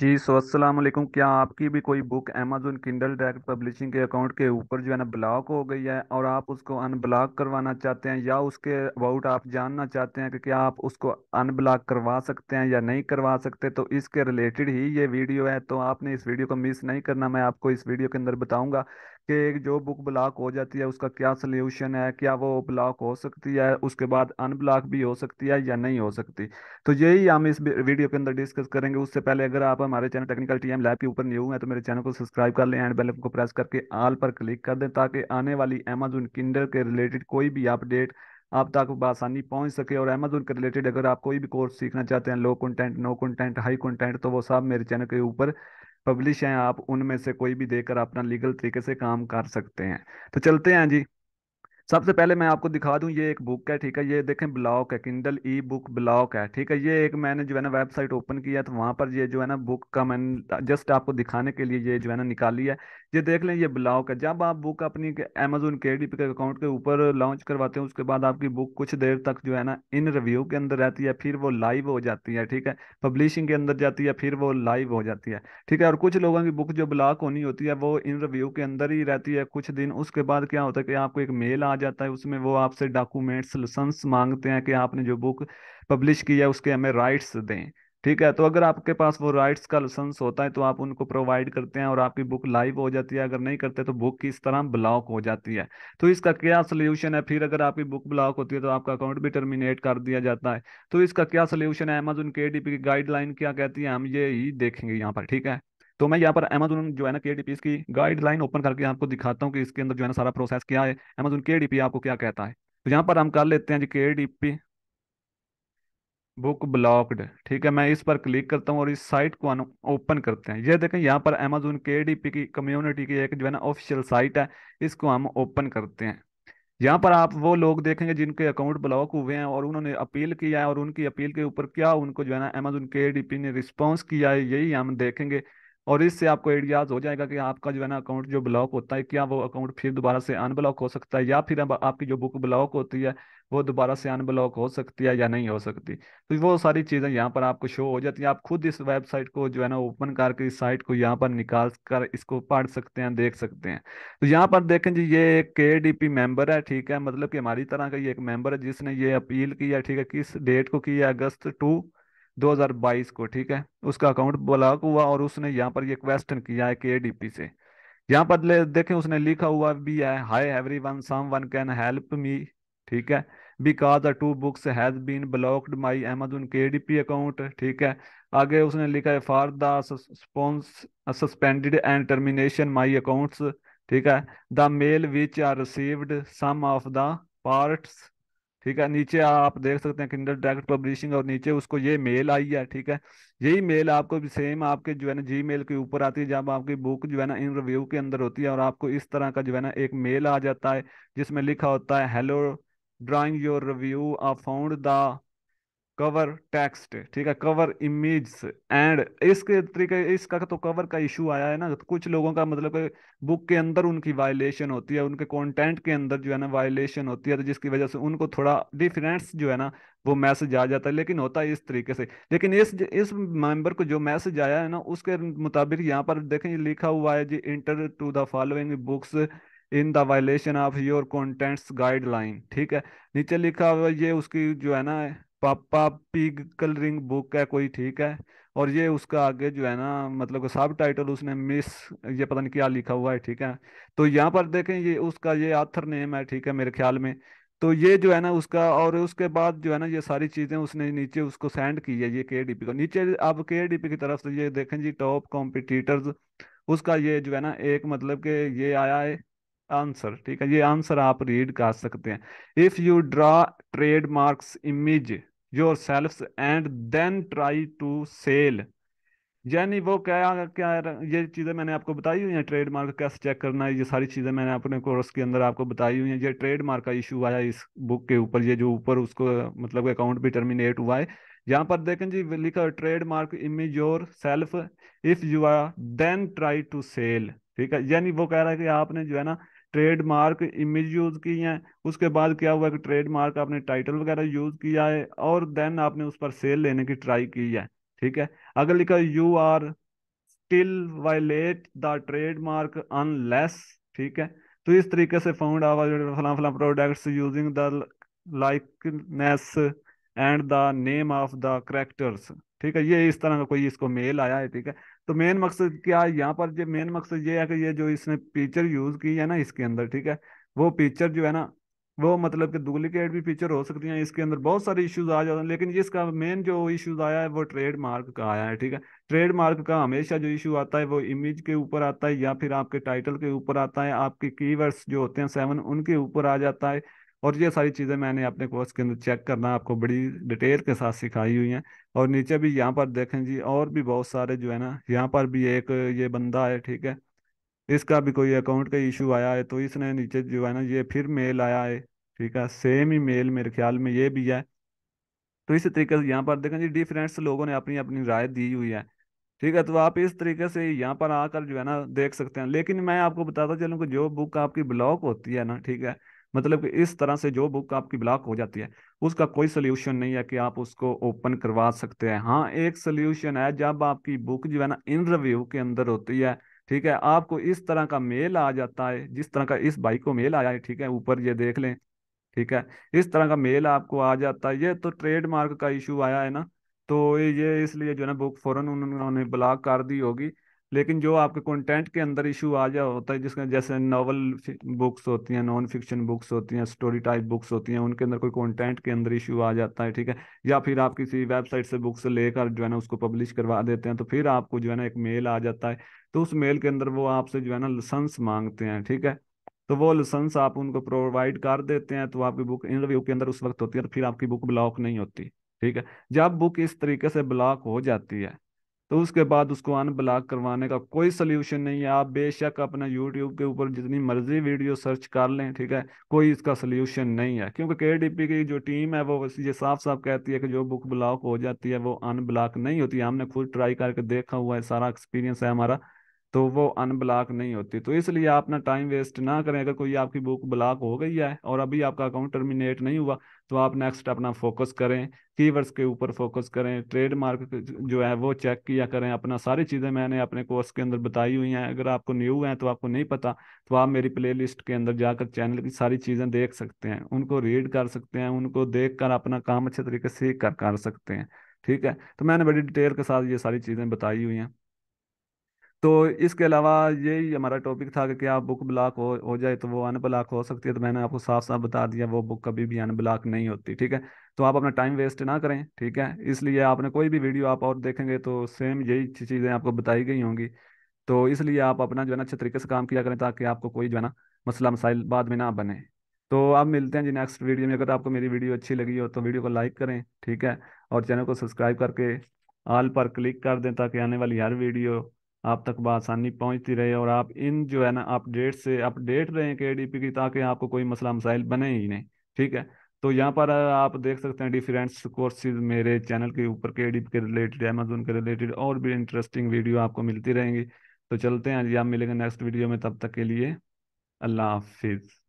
जी सो अस्सलाम वालेकुम क्या आपकी भी कोई book Amazon Kindle direct publishing के अकाउंट के ऊपर जो है ना ब्लॉक हो गई है और आप उसको अनब्लॉक करवाना चाहते हैं या उसके अबाउट आप जानना चाहते हैं कि क्या आप उसको अनब्लॉक करवा सकते हैं या नहीं करवा सकते तो इसके रिलेटेड ही ये वीडियो है तो आपने इस वीडियो को मिस नहीं करना मैं आपको इस वीडियो के अंदर बताऊँगा कि जो बुक ब्लॉक हो जाती है उसका क्या सलूशन है क्या वो ब्लॉक हो सकती है उसके बाद अनब्लॉक भी हो सकती है या नहीं हो सकती तो यही हम इस वीडियो के अंदर डिस्कस करेंगे उससे पहले अगर आप हमारे चैनल टेक्निकल टीएम लैब के ऊपर न्यू हैं तो मेरे चैनल को सब्सक्राइब कर लें एंड बेल को प्रेस करके आल पर क्लिक कर दें ताकि आने वाली अमेजोन किंडर के रिलेटेड कोई भी अपडेट आप तक बसानी पहुंच सके और अमेजोन के रिलेटेड अगर आप कोई भी कोर्स सीखना चाहते हैं low content no content high content तो वो सब मेरे चैनल के ऊपर पब्लिश हैं आप उनमें से कोई भी देकर अपना लीगल तरीके से काम कर सकते हैं तो चलते हैं जी सबसे पहले मैं आपको दिखा दूं ये एक बुक है ठीक है ये देखें ब्लॉक है किंडल ई बुक ब्लॉक है ठीक है ये एक मैंने जो है ना वेबसाइट ओपन किया तो वहाँ पर ये जो है ना बुक का मैंने जस्ट आपको दिखाने के लिए ये जो है ना निकाली है ये देख लें ये ब्लॉक है जब आप बुक अपनी अमेजोन के डी के अकाउंट के ऊपर लॉन्च करवाते हैं उसके बाद आपकी बुक कुछ देर तक जो है ना इन रिव्यू के अंदर रहती है फिर वो लाइव हो जाती है ठीक है पब्लिशिंग के अंदर जाती है फिर वो लाइव हो जाती है ठीक है और कुछ लोगों की बुक जो ब्लॉक होनी होती है वो इन रिव्यू के अंदर ही रहती है कुछ दिन उसके बाद क्या होता है कि आपको एक मेल आ आ जाता है उसमें वो आपसे डॉक्यूमेंट्स लसेंस मांगते हैं कि आपने जो बुक पब्लिश की है उसके हमें राइट्स दें ठीक है तो अगर आपके पास वो राइट्स का लसेंस होता है तो आप उनको प्रोवाइड करते हैं और आपकी बुक लाइव हो जाती है अगर नहीं करते तो बुक की इस तरह ब्लॉक हो जाती है तो इसका क्या सोल्यूशन है फिर अगर आपकी बुक ब्लॉक होती है तो आपका अकाउंट भी टर्मिनेट कर दिया जाता है तो इसका क्या सोल्यूशन है अमेजोन के की गाइडलाइन क्या कहती है हम ये ही देखेंगे यहाँ पर ठीक है तो मैं यहाँ पर अमेजोन जो है ना के की गाइडलाइन ओपन करके आपको दिखाता हूँ कि इसके अंदर जो है ना सारा प्रोसेस क्या है अमेजोन के आपको क्या कहता है तो यहाँ पर हम कर लेते हैं जी के बुक ब्लॉक्ड ठीक है मैं इस पर क्लिक करता हूँ और इस साइट को ओपन करते हैं ये देखें यहाँ पर अमेजोन के की कम्युनिटी की एक जो है ना ऑफिशियल साइट है इसको हम ओपन करते हैं यहाँ पर आप वो लोग देखेंगे जिनके अकाउंट ब्लॉक हुए हैं और उन्होंने अपील किया है और उनकी अपील के ऊपर क्या उनको जो है ना अमेजोन के ने रिस्पॉन्स किया है यही हम देखेंगे और इससे आपको आइडियाज़ हो जाएगा कि आपका जो है ना अकाउंट जो ब्लॉक होता है क्या वो अकाउंट फिर दोबारा से अनब्लॉक हो सकता है या फिर आपकी जो बुक ब्लॉक होती है वो दोबारा से अनब्लॉक हो सकती है या नहीं हो सकती तो वो सारी चीज़ें यहाँ पर आपको शो हो जाती है आप खुद इस वेबसाइट को जो है ना ओपन करके इस साइट को यहाँ पर निकाल कर इसको पढ़ सकते हैं देख सकते हैं तो यहाँ पर देखें जी ये एक के डी पी मेम्बर है ठीक है मतलब कि हमारी तरह का ये एक मेम्बर है जिसने ये अपील की है ठीक है किस डेट को की है अगस्त टू 2022 को ठीक है उसका अकाउंट ब्लॉक हुआ और उसने यहाँ पर ये क्वेश्चन किया है के डी से यहाँ पर देखें उसने लिखा हुआ भी है hi everyone someone can help me ठीक है because two books has been blocked my Amazon के डी पी अकाउंट ठीक है आगे उसने लिखा है for this suspended and termination my accounts ठीक है the mail which are received some of the parts ठीक है नीचे आप देख सकते हैं किंडल डायरेक्ट पब्लिशिंग और नीचे उसको ये मेल आई है ठीक है यही मेल आपको भी सेम आपके जो है ना जी मेल के ऊपर आती है जब आपकी बुक जो है ना इन रिव्यू के अंदर होती है और आपको इस तरह का जो है ना एक मेल आ जाता है जिसमें लिखा होता है hello during your review a found the cover text ठीक है कवर इमेज एंड इसके तरीके इसका तो कवर का इशू आया है ना तो कुछ लोगों का मतलब बुक के अंदर उनकी वायलेशन होती है उनके कंटेंट के अंदर जो है ना वायलेशन होती है तो जिसकी वजह से उनको थोड़ा डिफरेंस जो है ना वो मैसेज आ जाता है लेकिन होता है इस तरीके से लेकिन इस इस मेंबर को जो मैसेज आया है ना उसके मुताबिक यहाँ पर देखें लिखा हुआ है जी enter to the following books in the violation of your contents guideline ठीक है नीचे लिखा हुआ ये उसकी जो है ना पापा पिग कलरिंग बुक है कोई ठीक है और ये उसका आगे जो है ना मतलब सब टाइटल उसने मिस ये पता नहीं क्या लिखा हुआ है ठीक है तो यहाँ पर देखें ये उसका ये आथर नेम है ठीक है मेरे ख्याल में तो ये जो है ना उसका और उसके बाद जो है ना ये सारी चीजें उसने नीचे उसको सेंड की है ये के डीपी को नीचे अब के डीपी की तरफ से ये देखें जी टॉप कॉम्पिटिटर्स उसका ये जो है ना एक मतलब के ये आया है आंसर ठीक है ये आंसर आप रीड कर सकते हैं if you draw trademarks image yourself and then try to sell यानी वो क्या क्या ये चीज़ें मैंने आपको बताई हुई हैं ट्रेड मार्क कैसे चेक करना है ये सारी चीज़ें मैंने अपने कोर्स के अंदर आपको बताई हुई हैं ये ट्रेड मार्क का इशू आया इस बुक के ऊपर ये जो ऊपर उसको मतलब अकाउंट भी टर्मिनेट हुआ है यहाँ पर देखें जी लिखा trademark image yourself if you are then try to sell ठीक है यानी वो कह रहा है कि आपने जो है ना ट्रेडमार्क इमेज यूज की है उसके बाद क्या हुआ कि ट्रेडमार्क आपने टाइटल वगैरह यूज किया है और देन आपने उस पर सेल लेने की ट्राई की है ठीक है अगर लिखा you are still violate the trademark unless ठीक है तो इस तरीके से फाउंड आवर फला फला products using the likeness and the name of the characters ठीक है ये इस तरह का कोई इसको मेल आया है ठीक है तो मेन मकसद क्या यहाँ पर ये मेन मकसद ये है कि ये जो इसने पिक्चर यूज की है ना इसके अंदर ठीक है वो पिक्चर जो है ना वो मतलब कि डुप्लीकेट भी पिक्चर हो सकती हैं इसके अंदर बहुत सारे इश्यूज आ जाते हैं लेकिन इसका मेन जो इश्यूज आया है वो ट्रेड मार्क का आया है ठीक है ट्रेड मार्क का हमेशा जो इशू आता है वो इमेज के ऊपर आता है या फिर आपके टाइटल के ऊपर आता है आपके कीवर्ड्स जो होते हैं सेवन उनके ऊपर आ जाता है और ये सारी चीज़ें मैंने अपने कोर्स के अंदर चेक करना आपको बड़ी डिटेल के साथ सिखाई हुई हैं और नीचे भी यहाँ पर देखें जी और भी बहुत सारे जो है ना यहाँ पर भी एक ये बंदा है ठीक है इसका भी कोई अकाउंट का इशू आया है तो इसने नीचे जो है ना ये फिर मेल आया है ठीक है सेम ही मेल मेरे ख्याल में ये भी है तो इस तरीके से यहाँ पर देखें जी डिफरेंट्स लोगों ने अपनी अपनी राय दी हुई है ठीक है तो आप इस तरीके से यहाँ पर आकर जो है ना देख सकते हैं लेकिन मैं आपको बताता चलूँ कि जो बुक आपकी ब्लॉक होती है ना ठीक है मतलब कि इस तरह से जो बुक आपकी ब्लॉक हो जाती है उसका कोई सोल्यूशन नहीं है कि आप उसको ओपन करवा सकते हैं हाँ एक सोल्यूशन है जब आपकी बुक जो है ना इन रिव्यू के अंदर होती है ठीक है आपको इस तरह का मेल आ जाता है जिस तरह का इस भाई को मेल आया है ठीक है ऊपर ये देख लें ठीक है इस तरह का मेल आपको आ जाता है ये तो ट्रेडमार्क का इशू आया है ना तो ये इसलिए जो है ना बुक फौरन उन्होंने ब्लॉक कर दी होगी लेकिन जो आपके कंटेंट के अंदर इशू आ जा होता है जिसका जैसे नावल बुक्स होती हैं नॉन फिक्शन बुक्स होती हैं स्टोरी टाइप बुक्स होती हैं उनके अंदर कोई कंटेंट के अंदर इशू आ जाता है ठीक है या फिर आप किसी वेबसाइट से बुक्स लेकर जो है ना उसको पब्लिश करवा देते हैं तो फिर आपको जो है ना एक मेल आ जाता है तो उस मेल के अंदर वो आपसे जो है ना लसेंस मांगते हैं ठीक है तो वो लसेंस आप उनको प्रोवाइड कर देते हैं तो आपकी बुक इंटरव्यू के अंदर उस वक्त होती है तो फिर आपकी बुक ब्लॉक नहीं होती ठीक है जब बुक इस तरीके से ब्लॉक हो जाती है तो उसके बाद उसको अनब्लॉक करवाने का कोई सोल्यूशन नहीं है आप बेशक अपना यूट्यूब के ऊपर जितनी मर्जी वीडियो सर्च कर लें ठीक है कोई इसका सोल्यूशन नहीं है क्योंकि के की जो टीम है वो ये साफ साफ कहती है कि जो बुक ब्लॉक हो जाती है वो अनब्लॉक नहीं होती हमने खुद ट्राई करके देखा हुआ है सारा एक्सपीरियंस है हमारा तो वो अनब्लॉक नहीं होती तो इसलिए आप ना टाइम वेस्ट ना करें अगर कोई आपकी बुक ब्लॉक हो गई है और अभी आपका अकाउंट टर्मिनेट नहीं हुआ तो आप नेक्स्ट अपना फोकस करें कीवर्ड्स के ऊपर फोकस करें ट्रेडमार्क जो है वो चेक किया करें अपना सारी चीज़ें मैंने अपने कोर्स के अंदर बताई हुई हैं अगर आपको न्यू हैं तो आपको नहीं पता तो आप मेरी प्ले के अंदर जाकर चैनल की सारी चीज़ें देख सकते हैं उनको रीड कर सकते हैं उनको देख कर अपना काम अच्छे तरीके से कर सकते हैं ठीक है तो मैंने बड़ी डिटेल के साथ ये सारी चीज़ें बताई हुई हैं तो इसके अलावा यही हमारा टॉपिक था कि क्या बुक ब्लॉक हो हो जाए तो वो अनब्लॉक हो सकती है तो मैंने आपको साफ साफ बता दिया वो बुक कभी भी अनब्लॉक नहीं होती ठीक है तो आप अपना टाइम वेस्ट ना करें ठीक है इसलिए आपने कोई भी वीडियो आप और देखेंगे तो सेम यही चीज़ें आपको बताई गई होंगी तो इसलिए आप अपना जो है ना अच्छे तरीके से काम किया करें ताकि आपको कोई जो है ना मसला मसाइल बाद में ना बने तो आप मिलते हैं जी नेक्स्ट वीडियो में अगर आपको मेरी वीडियो अच्छी लगी हो तो वीडियो को लाइक करें ठीक है और चैनल को सब्सक्राइब करके ऑल पर क्लिक कर दें ताकि आने वाली हर वीडियो आप तक बसानी पहुंचती रहे और आप इन जो है ना अपडेट से अपडेट रहें के डी की ताकि आपको कोई मसला मसाइल बने ही नहीं ठीक है तो यहाँ पर आप देख सकते हैं डिफरेंट कोर्सेज मेरे चैनल के ऊपर के डी के रिलेटेड अमेजोन के रिलेटेड और भी इंटरेस्टिंग वीडियो आपको मिलती रहेंगी तो चलते हैं जी आप मिलेंगे नेक्स्ट वीडियो में तब तक के लिए अल्लाह हाफिज़